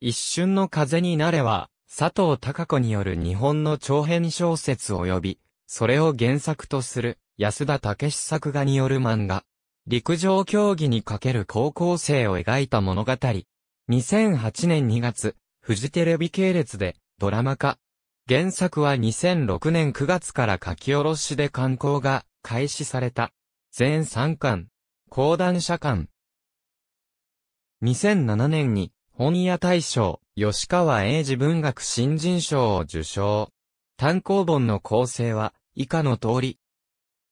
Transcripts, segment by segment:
一瞬の風になれは、佐藤隆子による日本の長編小説及び、それを原作とする安田武史作画による漫画。陸上競技にかける高校生を描いた物語。2008年2月、フジテレビ系列でドラマ化。原作は2006年9月から書き下ろしで刊行が開始された。全3巻。講談社館。2007年に本屋大賞、吉川英治文学新人賞を受賞。単行本の構成は、以下の通り。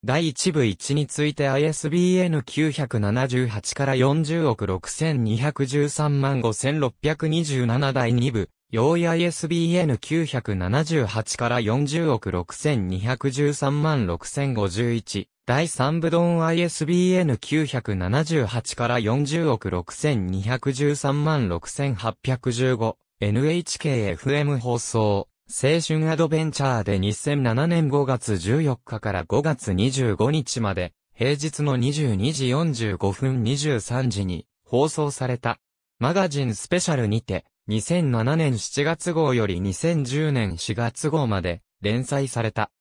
第1部1について ISBN 978から40億6213万5627第2部、用意 ISBN 978から40億6213万6051第3部ドン ISBN 978から40億6213万 6815NHKFM 放送青春アドベンチャーで2007年5月14日から5月25日まで平日の22時45分23時に放送されたマガジンスペシャルにて2007年7月号より2010年4月号まで連載された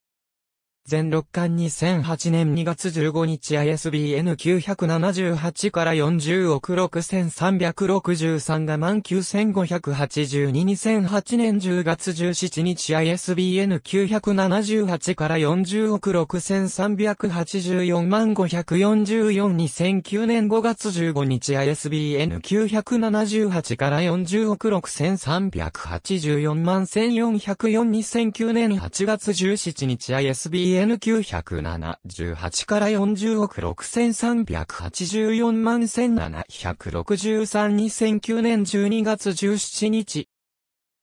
全6巻2008年2月15日 ISBN 978から40億6363が万95822008年10月17日 ISBN 978から40億6384万5442009年5月15日 ISBN 978から40億6384万14042 0 0 9年8月17日 ISBN i s BN978 から40億6384万17632009年12月17日。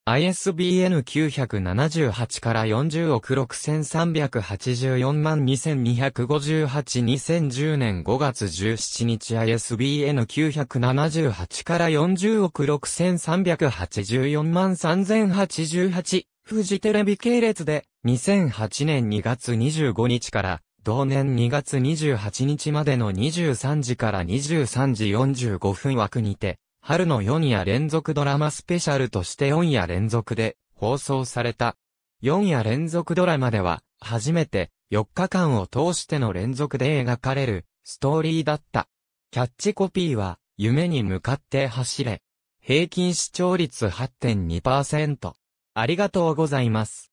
ISBN978 から40億6384万22582010年5月17日 ISBN978 から40億6384万3088富士テレビ系列で2008年2月25日から同年2月28日までの23時から23時45分枠にて、春の4夜連続ドラマスペシャルとして4夜連続で放送された。4夜連続ドラマでは、初めて4日間を通しての連続で描かれるストーリーだった。キャッチコピーは、夢に向かって走れ。平均視聴率8.2%。ありがとうございます。